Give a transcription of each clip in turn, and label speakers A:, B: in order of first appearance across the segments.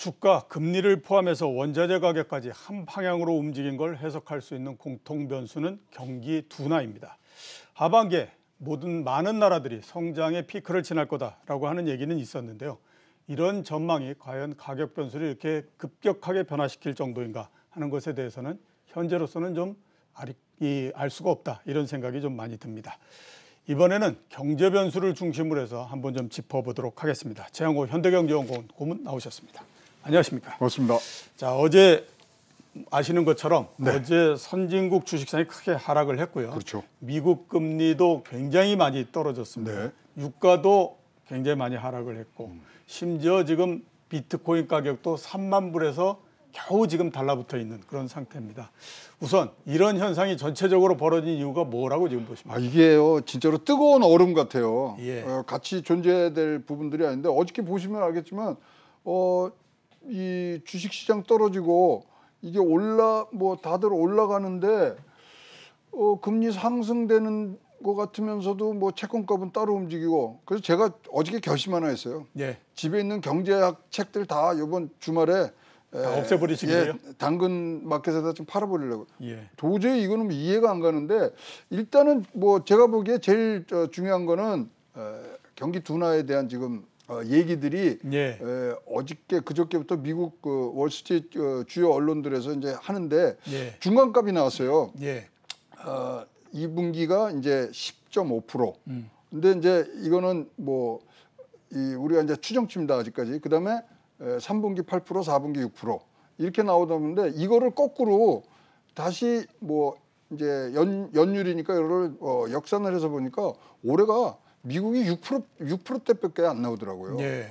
A: 주가, 금리를 포함해서 원자재 가격까지 한 방향으로 움직인 걸 해석할 수 있는 공통 변수는 경기 둔화입니다. 하반기에 모든 많은 나라들이 성장의 피크를 지날 거다라고 하는 얘기는 있었는데요. 이런 전망이 과연 가격 변수를 이렇게 급격하게 변화시킬 정도인가 하는 것에 대해서는 현재로서는 좀 알 수가 없다 이런 생각이 좀 많이 듭니다. 이번에는 경제 변수를 중심으로 해서 한번 좀 짚어보도록 하겠습니다. 최영호 현대경제연구원 고문 나오셨습니다. 안녕하십니까. 고맙습니다. 자, 어제 아시는 것처럼 네. 어제 선진국 주식시장이 크게 하락을 했고요. 그렇죠. 미국 금리도 굉장히 많이 떨어졌습니다. 네. 유가도 굉장히 많이 하락을 했고 음. 심지어 지금 비트코인 가격도 3만 불에서 겨우 지금 달라붙어 있는 그런 상태입니다. 우선
B: 이런 현상이 전체적으로 벌어진 이유가 뭐라고 지금 보십니까? 아, 이게요 진짜로 뜨거운 얼음 같아요. 예. 어, 같이 존재될 부분들이 아닌데 어저께 보시면 알겠지만 어, 이 주식 시장 떨어지고 이게 올라 뭐 다들 올라가는데 어 금리 상승되는 것 같으면서도 뭐 채권값은 따로 움직이고 그래서 제가 어저께 결심 하나 했어요. 예. 집에 있는 경제학 책들 다 이번 주말에 다 없애버리시겠요 예, 당근 마켓에다 좀 팔아버리려고. 예. 도저히 이거는 뭐 이해가 안 가는데 일단은 뭐 제가 보기에 제일 어, 중요한 거는 어, 경기 둔화에 대한 지금 어, 얘기들이 예. 에, 어저께 그저께부터 미국 그 월스트리트 어, 주요 언론들에서 이제 하는데 예. 중간값이 나왔어요. 예. 어, 2분기가 이제 10.5%. 음. 근데 이제 이거는 뭐이 우리가 이제 추정치입니다 아직까지. 그다음에 에, 3분기 8%, 4분기 6% 이렇게 나오다는데 이거를 거꾸로 다시 뭐 이제 연 연율이니까 이거를 어, 역산을 해서 보니까 올해가 미국이 6% 6%대밖에 안 나오더라고요. 예.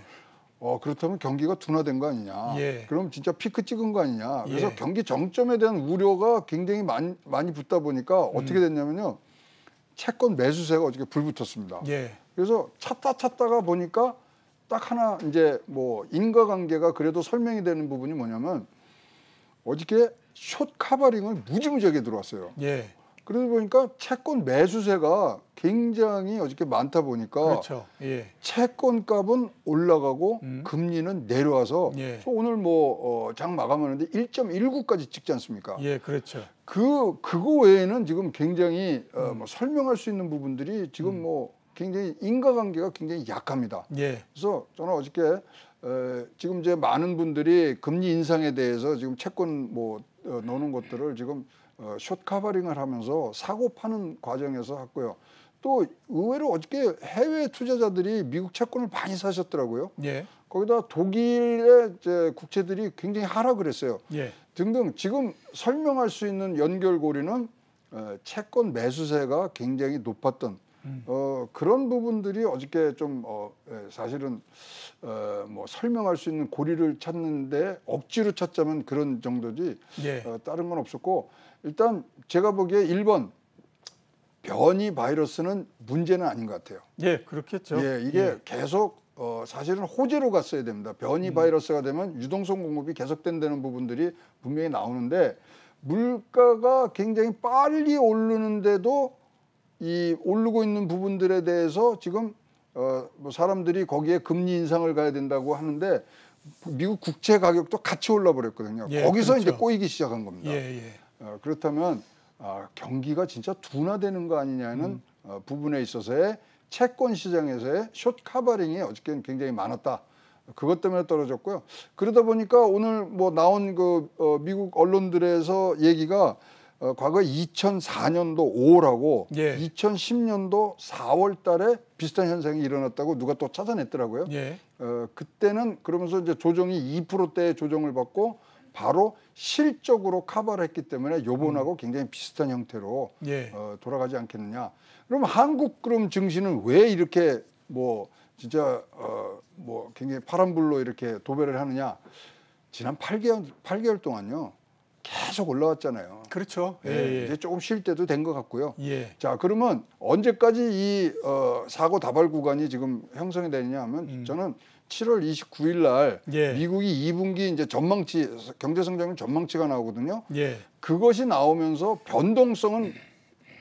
B: 어 그렇다면 경기가 둔화된 거 아니냐. 예. 그럼 진짜 피크 찍은 거 아니냐. 그래서 예. 경기 정점에 대한 우려가 굉장히 많이 많이 붙다 보니까 음. 어떻게 됐냐면요. 채권 매수세가 어저께 불붙었습니다. 예. 그래서 찾다 찾다가 보니까 딱 하나 이제 뭐 인과관계가 그래도 설명이 되는 부분이 뭐냐면 어저께 숏 카바링을 무지무지하게 들어왔어요. 예. 그러다 보니까 채권 매수세가 굉장히 어저께 많다 보니까 그렇죠. 예. 채권 값은 올라가고 음. 금리는 내려와서 예. 오늘 뭐장 어, 마감하는데 1.19까지 찍지 않습니까? 예, 그렇죠. 그 그거 외에는 지금 굉장히 어, 음. 어, 뭐 설명할 수 있는 부분들이 지금 음. 뭐 굉장히 인과관계가 굉장히 약합니다. 예. 그래서 저는 어저께 에, 지금 이제 많은 분들이 금리 인상에 대해서 지금 채권 뭐 어, 넣는 것들을 지금 어, 숏 카바링을 하면서 사고 파는 과정에서 했고요. 또 의외로 어저께 해외 투자자들이 미국 채권을 많이 사셨더라고요. 예. 거기다 독일의 이제 국채들이 굉장히 하락그랬어요 예. 등등 지금 설명할 수 있는 연결고리는 어, 채권 매수세가 굉장히 높았던 음. 어, 그런 부분들이 어저께 좀 어, 예, 사실은 어, 뭐 설명할 수 있는 고리를 찾는데 억지로 찾자면 그런 정도지 예. 어, 다른 건 없었고 일단 제가 보기에 1번 변이 바이러스는 문제는 아닌 것 같아요.
A: 예, 그렇겠죠. 예, 이게 예.
B: 계속 어, 사실은 호재로 갔어야 됩니다. 변이 음. 바이러스가 되면 유동성 공급이 계속된다는 부분들이 분명히 나오는데 물가가 굉장히 빨리 오르는데도 이 오르고 있는 부분들에 대해서 지금 어, 뭐 사람들이 거기에 금리 인상을 가야 된다고 하는데 미국 국채 가격도 같이 올라 버렸거든요. 예, 거기서 그렇죠. 이제 꼬이기 시작한 겁니다. 예, 예. 어, 그렇다면 아, 경기가 진짜 둔화되는 거 아니냐는 음. 어, 부분에 있어서의 채권 시장에서의 숏 카바링이 어저께는 굉장히 많았다. 그것 때문에 떨어졌고요. 그러다 보니까 오늘 뭐 나온 그 어, 미국 언론들에서 얘기가 어, 과거 2004년도 5월하고 예. 2010년도 4월 달에 비슷한 현상이 일어났다고 누가 또 찾아냈더라고요. 예. 어, 그때는 그러면서 이제 조정이 2%대의 조정을 받고 바로 실적으로 커버를 했기 때문에 요번하고 음. 굉장히 비슷한 형태로 예. 어, 돌아가지 않겠느냐. 그럼 한국 그럼 증시는 왜 이렇게 뭐 진짜 어, 뭐 굉장히 파란불로 이렇게 도배를 하느냐. 지난 8개월, 8개월 동안요. 계속 올라왔잖아요. 그렇죠. 예, 예, 예. 이제 조금 쉴 때도 된 것 같고요. 예. 자 그러면 언제까지 이 어, 사고 다발 구간이 지금 형성이 되느냐 하면 음. 저는 7월 29일 날 예. 미국이 2분기 이제 전망치 경제 성장률 전망치가 나오거든요. 예. 그것이 나오면서 변동성은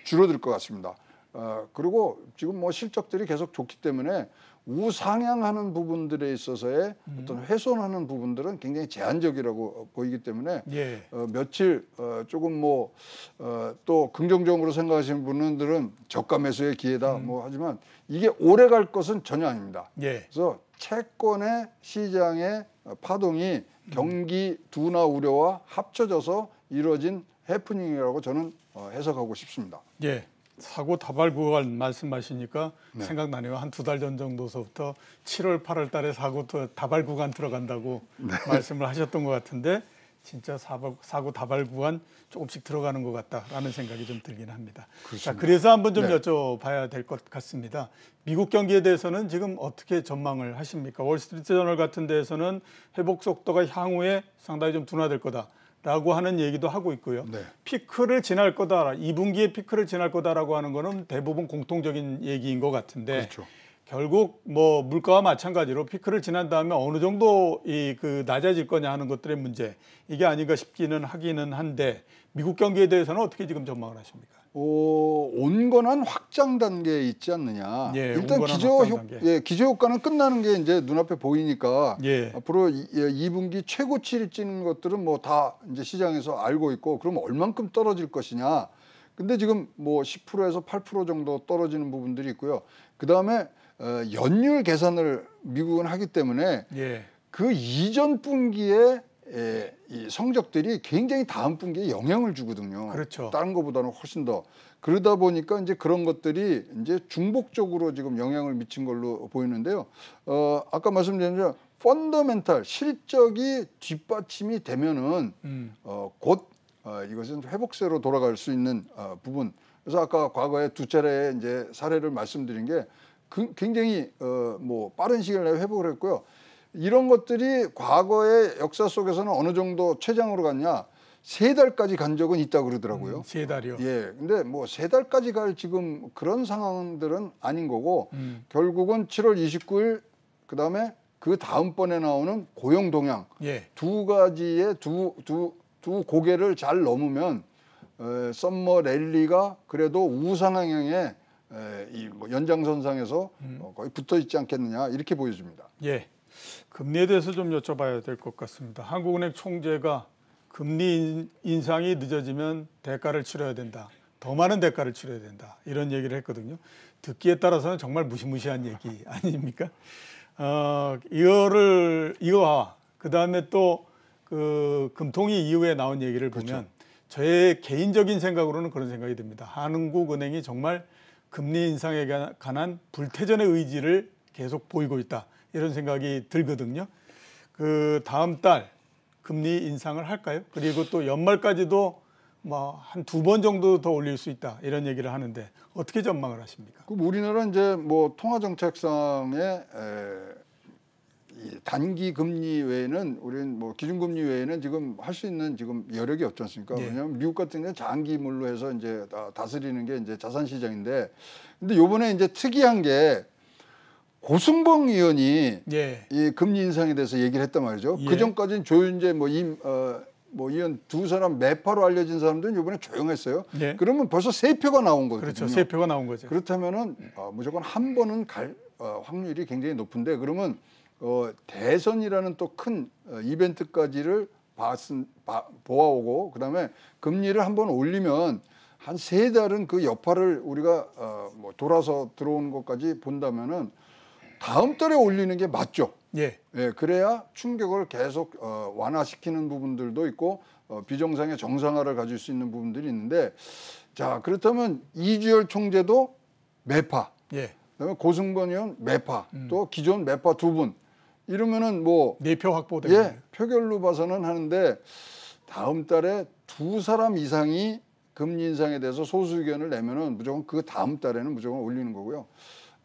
B: 줄어들 것 같습니다. 어, 그리고 지금 뭐 실적들이 계속 좋기 때문에 우상향하는 부분들에 있어서의 음. 어떤 훼손하는 부분들은 굉장히 제한적이라고 보이기 때문에 예. 어, 며칠 어, 조금 뭐또 어, 긍정적으로 생각하시는 분들은 저가 매수의 기회다 음. 뭐 하지만 이게 오래 갈 것은 전혀 아닙니다. 예. 그래서 채권의 시장의 파동이 경기 둔화 우려와 합쳐져서 이루어진 해프닝이라고 저는 어, 해석하고 싶습니다.
A: 예. 사고 다발구간 말씀하시니까 네. 생각나네요. 한 두 달 전 정도서부터 7월, 8월 달에 사고 다발구간 들어간다고 네. 말씀을 하셨던 것 같은데 진짜 사고, 사고 다발구간 조금씩 들어가는 것 같다라는 생각이 좀 들긴 합니다. 그니다 자, 그래서 한번 좀 네. 여쭤봐야 될 것 같습니다. 미국 경기에 대해서는 지금 어떻게 전망을 하십니까? 월스트리트 저널 같은 데에서는 회복 속도가 향후에 상당히 좀 둔화될 거다. 라고 하는 얘기도 하고 있고요. 네. 피크를 지날 거다. 2분기에 피크를 지날 거다라고 하는 거는 대부분 공통적인 얘기인 것 같은데 그렇죠. 결국 뭐 물가와 마찬가지로 피크를 지난 다음에 어느 정도 이 그 낮아질 거냐 하는 것들의 문제 이게 아닌가 싶기는 하기는 한데 미국 경기에 대해서는 어떻게 지금 전망을 하십니까?
B: 어, 온건한 확장 단계에 있지 않느냐. 예, 일단 기저 효, 예, 기저 효과는 끝나는 게 이제 눈앞에 보이니까 예. 앞으로 이, 2분기 예, 최고치를 찍는 것들은 뭐 다 이제 시장에서 알고 있고 그럼 얼만큼 떨어질 것이냐. 근데 지금 뭐 10%에서 8% 정도 떨어지는 부분들이 있고요. 그다음에 어, 연율 계산을 미국은 하기 때문에 예. 그 이전 분기에 예, 이 성적들이 굉장히 다음 분기에 영향을 주거든요. 그렇죠. 다른 것보다는 훨씬 더 그러다 보니까 이제 그런 것들이 이제 중복적으로 지금 영향을 미친 걸로 보이는데요. 어 아까 말씀드린 대로 펀더멘탈 실적이 뒷받침이 되면은 음. 어곧 어, 이것은 회복세로 돌아갈 수 있는 어, 부분. 그래서 아까 과거에 두 차례 이제 사례를 말씀드린 게 그, 굉장히 어, 뭐 빠른 시일 내에 회복을 했고요. 이런 것들이 과거의 역사 속에서는 어느 정도 최장으로 갔냐 세 달까지 간 적은 있다 그러더라고요. 음, 세 달이요. 예. 근데 뭐 세 달까지 갈 지금 그런 상황들은 아닌 거고 음. 결국은 7월 29일 그다음에 그 다음번에 나오는 고용 동향 예. 두 가지의 두 두 두 고개를 잘 넘으면 에, 어, 썸머 랠리가 그래도 우상향에 이뭐 연장선상에서 음. 어, 거의 붙어 있지 않겠느냐 이렇게 보여집니다.
A: 예. 금리에 대해서 좀 여쭤봐야 될 것 같습니다. 한국은행 총재가 금리 인상이 늦어지면 대가를 치러야 된다. 더 많은 대가를 치러야 된다. 이런 얘기를 했거든요. 듣기에 따라서는 정말 무시무시한 얘기 아닙니까? 어, 이거를 이거와 그다음에 또 그 금통위 이후에 나온 얘기를 그렇죠. 보면 그렇죠. 저의 개인적인 생각으로는 그런 생각이 듭니다. 한국은행이 정말 금리 인상에 관한 불태전의 의지를 계속 보이고 있다. 이런 생각이 들거든요. 그 다음 달 금리 인상을 할까요? 그리고 또 연말까지도 뭐 한 두 번 정도 더 올릴 수 있다 이런 얘기를 하는데 어떻게 전망을 하십니까?
B: 그럼 우리나라 이제 뭐 통화 정책상의 단기 금리 외에는 우리는 뭐 기준금리 외에는 지금 할 수 있는 지금 여력이 없지 않습니까? 네. 왜냐하면 미국 같은 경우는 장기물로 해서 이제 다스리는 게 이제 자산 시장인데 근데 요번에 이제 특이한 게 고승봉 의원이 예. 이 금리 인상에 대해서 얘기를 했단 말이죠. 예. 그 전까지는 조윤재 뭐 임, 어, 뭐 의원 두 사람 매파로 알려진 사람들은 이번에 조용했어요. 예. 그러면 벌써 세 표가 나온 거거든요. 그렇죠. 세 표가 나온 거죠. 그렇다면은 어, 무조건 한 번은 갈 어, 확률이 굉장히 높은데 그러면 어, 대선이라는 또 큰 어, 이벤트까지를 봤은, 바, 보아오고 그다음에 금리를 한 번 올리면 한 세 달은 그 여파를 우리가 어, 뭐 돌아서 들어오는 것까지 본다면은 다음 달에 올리는 게 맞죠. 예. 예, 그래야 충격을 계속 어, 완화시키는 부분들도 있고 어, 비정상의 정상화를 가질 수 있는 부분들이 있는데 자 그렇다면 이주열 총재도 매파, 예. 그다음에 고승권 의원 매파, 음. 또 기존 매파 두 분 이러면은 뭐네표 확보 때 예, 표결로 봐서는 하는데 다음 달에 두 사람 이상이 금리 인상에 대해서 소수 의견을 내면은 무조건 그 다음 달에는 무조건 올리는 거고요.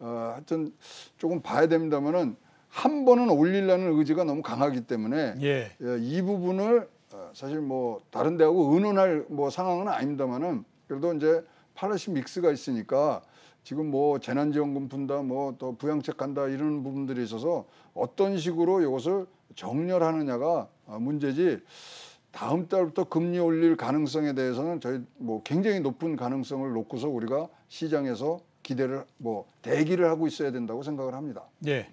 B: 어, 하여튼 조금 봐야 됩니다만은 한 번은 올리려는 의지가 너무 강하기 때문에 예. 예, 이 부분을 어, 사실 뭐 다른 데하고 의논할 뭐 상황은 아닙니다만은 그래도 이제 팔레시 믹스가 있으니까 지금 뭐 재난지원금 푼다 뭐 또 부양책 간다 이런 부분들이 있어서 어떤 식으로 이것을 정렬하느냐가 어, 문제지 다음 달부터 금리 올릴 가능성에 대해서는 저희 뭐 굉장히 높은 가능성을 놓고서 우리가 시장에서 기대를 뭐 대기를 하고 있어야 된다고 생각을 합니다.
A: 네.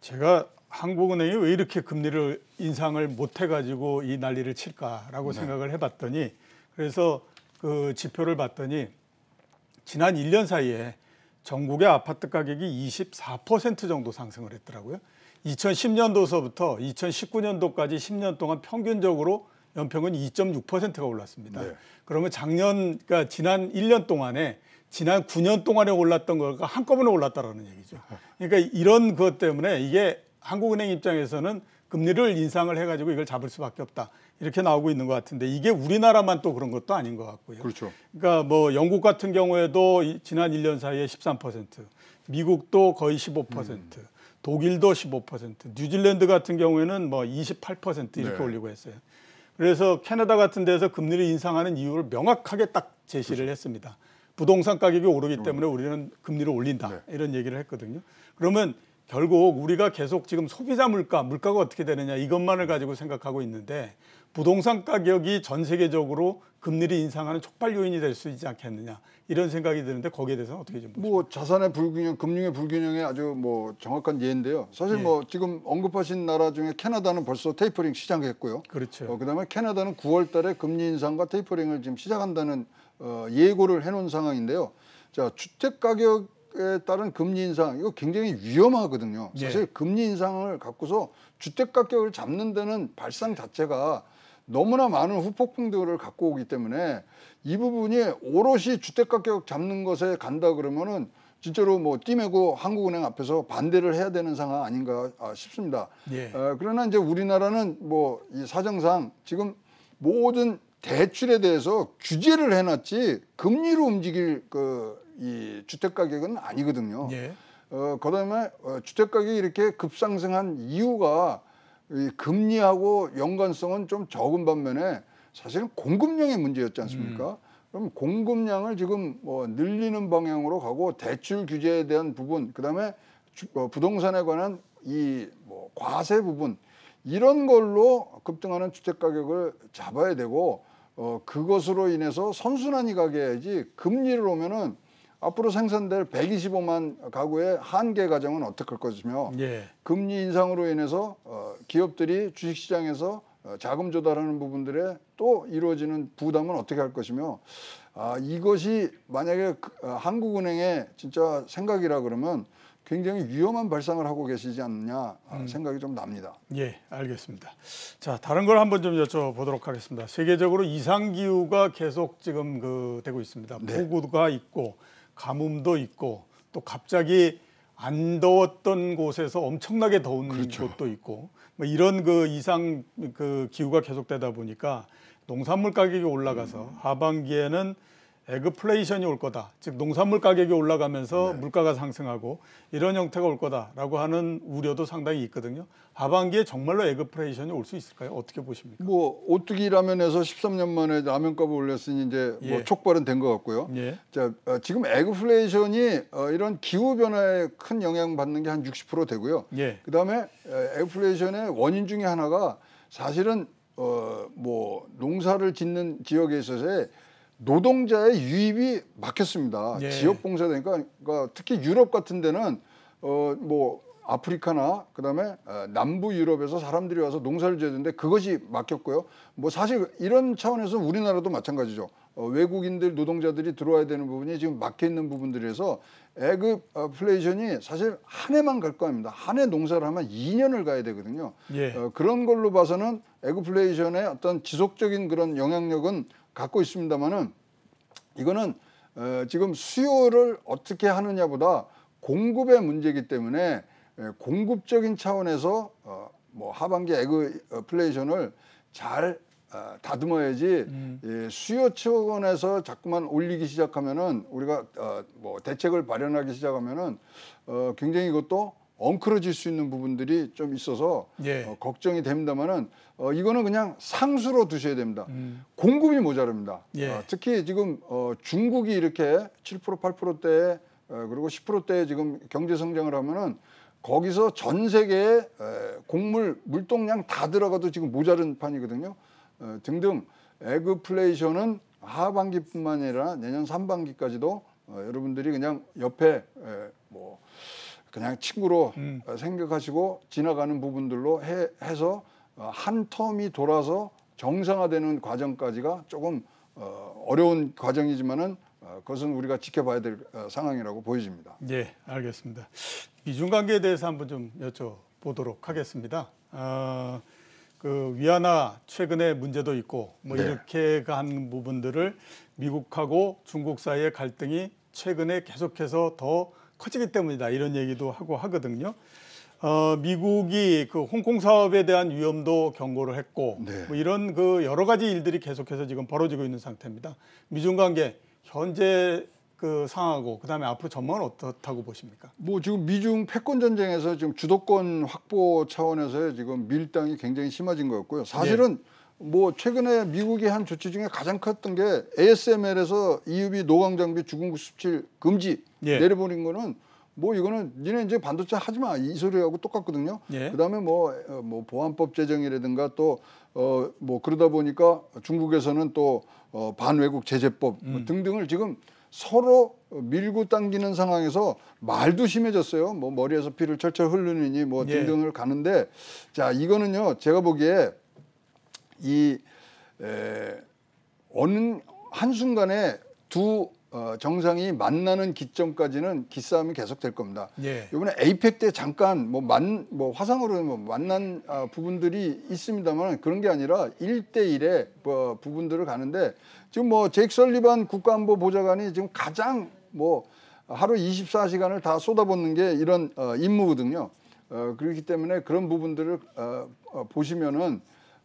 A: 제가 한국은행이 왜 이렇게 금리를 인상을 못 해가지고 이 난리를 칠까라고 네. 생각을 해봤더니 그래서 그 지표를 봤더니 지난 1년 사이에 전국의 아파트 가격이 24% 정도 상승을 했더라고요. 2010년도서부터 2019년도까지 10년 동안 평균적으로 연평은 2.6%가 올랐습니다. 네. 그러면 작년 그러니까 지난 1년 동안에 지난 9년 동안에 올랐던 거가 한꺼번에 올랐다라는 얘기죠. 그러니까 이런 것 때문에 이게 한국은행 입장에서는 금리를 인상을 해가지고 이걸 잡을 수밖에 없다. 이렇게 나오고 있는 것 같은데 이게 우리나라만 또 그런 것도 아닌 것 같고요. 그렇죠. 그러니까 뭐 영국 같은 경우에도 지난 1년 사이에 13%, 미국도 거의 15%, 음. 독일도 15%, 뉴질랜드 같은 경우에는 뭐 28% 이렇게 네. 올리고 했어요. 그래서 캐나다 같은 데서 금리를 인상하는 이유를 명확하게 딱 제시를 그렇죠. 했습니다. 부동산 가격이 오르기 음. 때문에 우리는 금리를 올린다. 네. 이런 얘기를 했거든요. 그러면 결국 우리가 계속 지금 소비자 물가, 물가가 어떻게 되느냐 이것만을 가지고 생각하고 있는데 부동산 가격이 전 세계적으로 금리를 인상하는 촉발 요인이 될 수 있지 않겠느냐 이런 생각이 드는데 거기에 대해서 어떻게 좀
B: 보십니까? 뭐 자산의 불균형, 금융의 불균형에 아주 뭐 정확한 예인데요. 사실 예. 뭐 지금 언급하신 나라 중에 캐나다는 벌써 테이퍼링 시작했고요. 그렇죠. 어, 그다음에 캐나다는 9월달에 금리 인상과 테이퍼링을 지금 시작한다는 어, 예고를 해놓은 상황인데요. 자 주택 가격 에 따른 금리 인상 이거 굉장히 위험하거든요. 예. 사실 예. 금리 인상을 갖고서 주택 가격을 잡는 데는 발상 자체가 너무나 많은 후폭풍들을 갖고 오기 때문에 이 부분이 오롯이 주택가격 잡는 것에 간다 그러면은 진짜로 뭐 띠매고 한국은행 앞에서 반대를 해야 되는 상황 아닌가 아, 싶습니다. 예. 어, 그러나 이제 우리나라는 뭐 이 사정상 지금 모든 대출에 대해서 규제를 해놨지 금리로 움직일 그 이 주택 가격은 아니거든요. 예. 어, 그다음에 어, 주택 가격이 이렇게 급상승한 이유가 이 금리하고 연관성은 좀 적은 반면에 사실은 공급량의 문제였지 않습니까? 음. 그럼 공급량을 지금 뭐 늘리는 방향으로 가고 대출 규제에 대한 부분 그다음에 주, 어, 부동산에 관한 이 뭐 과세 부분 이런 걸로 급등하는 주택 가격을 잡아야 되고 어 그것으로 인해서 선순환이 가게 해야지 금리를 오면은 앞으로 생산될 125만 가구의 한계 가정은 어떻게 할 것이며 예. 금리 인상으로 인해서 어, 기업들이 주식시장에서 어, 자금 조달하는 부분들에 또 이루어지는 부담은 어떻게 할 것이며 아, 이것이 만약에 그, 어, 한국은행의 진짜 생각이라 그러면 굉장히 위험한 발상을 하고 계시지 않느냐 아, 음. 생각이 좀 납니다.
A: 예, 알겠습니다. 자, 다른 걸 한번 좀 여쭤보도록 하겠습니다. 세계적으로 이상 기후가 계속 지금 그 되고 있습니다. 폭우가 네. 있고 가뭄도 있고 또 갑자기 안 더웠던 곳에서 엄청나게 더운 그렇죠. 곳도 있고 뭐 이런 그 이상 그 기후가 계속되다 보니까 농산물 가격이 올라가서 음. 하반기에는 에그플레이션이 올 거다. 즉 농산물 가격이 올라가면서 네. 물가가 상승하고 이런 형태가 올 거다라고 하는 우려도 상당히 있거든요. 하반기에 정말로 에그플레이션이 올 수 있을까요? 어떻게 보십니까?
B: 뭐 오뚜기 라면에서 13년 만에 라면값을 올렸으니 이제 뭐 예. 뭐 촉발은 된 것 같고요. 예. 자 어, 지금 에그플레이션이 어, 이런 기후 변화에 큰 영향 받는 게 한 60% 되고요. 예. 그다음에 어, 에그플레이션의 원인 중에 하나가 사실은 어, 뭐 농사를 짓는 지역에 있어서의 노동자의 유입이 막혔습니다. 예. 지역 봉사되니까 그러니까 특히 유럽 같은 데는 어뭐 아프리카나 그다음에 어, 남부 유럽에서 사람들이 와서 농사를 지어야 는데 그것이 막혔고요. 뭐 사실 이런 차원에서 우리나라도 마찬가지죠. 어, 외국인들 노동자들이 들어와야 되는 부분이 지금 막혀 있는 부분들에서 에그플레이션이 사실 한 해만 갈 거 아닙니다. 한 해 농사를 하면 2년을 가야 되거든요. 예. 어, 그런 걸로 봐서는 에그플레이션의 어떤 지속적인 그런 영향력은 갖고 있습니다만은 이거는 어, 지금 수요를 어떻게 하느냐보다 공급의 문제이기 때문에 예, 공급적인 차원에서 어, 뭐 하반기 에그플레이션을 어, 잘 어, 다듬어야지 음. 예, 수요 측원에서 자꾸만 올리기 시작하면은 우리가 어, 뭐 대책을 마련하기 시작하면은 어, 굉장히 이것도 엉클어질 수 있는 부분들이 좀 있어서 예. 어, 걱정이 됩니다만은 어, 이거는 그냥 상수로 두셔야 됩니다. 음. 공급이 모자릅니다 예. 어, 특히 지금 어, 중국이 이렇게 7% 8%대에 어, 그리고 10%대에 지금 경제 성장을 하면은 거기서 전 세계에 에, 곡물 물동량 다 들어가도 지금 모자른 판이거든요. 어, 등등 에그플레이션은 하반기뿐만 아니라 내년 3반기까지도 어, 여러분들이 그냥 옆에 에, 뭐 그냥 친구로 음. 어, 생각하시고 지나가는 부분들로 해, 해서 어, 한 텀이 돌아서 정상화되는 과정까지가 조금 어, 어려운 과정이지만은 그것은 우리가 지켜봐야 될 상황이라고 보여집니다.
A: 예, 알겠습니다. 미중 관계에 대해서 한번 좀 여쭤보도록 하겠습니다. 어, 그 위안화 최근의 문제도 있고 뭐 네. 이렇게 간 부분들을 미국하고 중국 사이의 갈등이 최근에 계속해서 더 커지기 때문이다 이런 얘기도 하고 하거든요. 어, 미국이 그 홍콩 사업에 대한 위험도 경고를 했고 네. 뭐 이런 그 여러 가지 일들이 계속해서 지금 벌어지고 있는 상태입니다. 미중 관계 현재 그상하고 그다음에 앞으로 전망은 어떻다고 보십니까?
B: 뭐 지금 미중 패권 전쟁에서 지금 주도권 확보 차원에서 지금 밀당이 굉장히 심해진 거였고요. 사실은 네. 뭐 최근에 미국이한 조치 중에 가장 컸던 게 ASML에서 EUB 노광 장비 주공 수출 금지 예. 내려버린 거는 뭐 이거는 니네 이제 반도체 하지 마 이 소리하고 똑같거든요. 예. 그다음에 뭐뭐 어, 뭐 보안법 제정이라든가 또어뭐 그러다 보니까 중국에서는 또어 반외국 제재법 뭐 음. 등등을 지금 서로 밀고 당기는 상황에서 말도 심해졌어요. 뭐 머리에서 피를 철철 흘르느니뭐 예. 등등을 예. 가는데 자 이거는요 제가 보기에 이 에, 어느 한순간에 두 어, 정상이 만나는 기점까지는 기싸움이 계속될 겁니다. 예. 이번에 에이펙 때 잠깐 뭐 만뭐 뭐 화상으로 뭐 만난 어, 부분들이 있습니다만 그런 게 아니라 일대일의 뭐, 부분들을 가는데 지금 뭐제이크 설리반 국가안보보좌관이 지금 가장 뭐 하루 24시간을 다 쏟아붓는 게 이런 어, 임무거든요. 어, 그렇기 때문에 그런 부분들을 어, 어 보시면은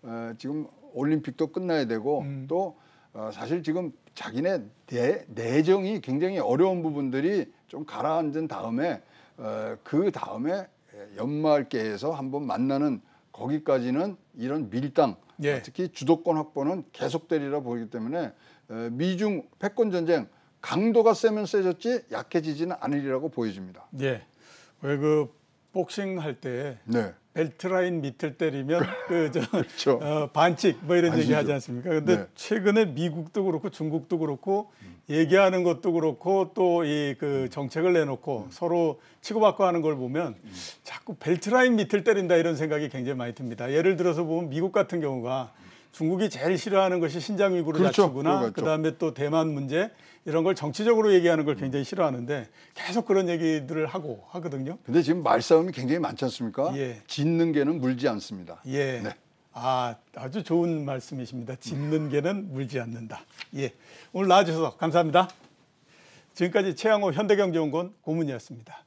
B: 어, 지금 올림픽도 끝나야 되고 음. 또 어, 사실 지금 자기네 내, 내정이 굉장히 어려운 부분들이 좀 가라앉은 다음에 어, 그 다음에 연말계에서 한번 만나는 거기까지는 이런 밀당 예. 특히 주도권 확보는 계속되리라 보이기 때문에 어, 미중 패권 전쟁 강도가 세면 세졌지 약해지지는 않으리라고 보여집니다.
A: 예. 왜그 복싱 할때 네. 벨트라인 밑을 때리면 그저
B: 그렇죠. 어, 반칙 뭐 이런 반칙이죠. 얘기 하지 않습니까? 근데 네.
A: 최근에 미국도 그렇고 중국도 그렇고 음. 얘기하는 것도 그렇고 또 이 그 정책을 내놓고 음. 서로 치고받고 하는 걸 보면 음. 자꾸 벨트라인 밑을 때린다 이런 생각이 굉장히 많이 듭니다. 예를 들어서 보면 미국 같은 경우가 음. 중국이 제일 싫어하는 것이 신장 위구르 그렇죠. 자치구나 그다음에또 그렇죠. 대만 문제 이런 걸 정치적으로 얘기하는 걸 굉장히 싫어하는데 계속 그런 얘기들을 하고 하거든요.
B: 근데 지금 말싸움이 굉장히 많지 않습니까? 예. 짓는 개는 물지 않습니다. 예. 네.
A: 아, 아주 좋은 말씀이십니다. 짓는 개는 물지 않는다. 예. 오늘 나와 주셔서 감사합니다. 지금까지 최양호 현대경제연구원 고문이었습니다.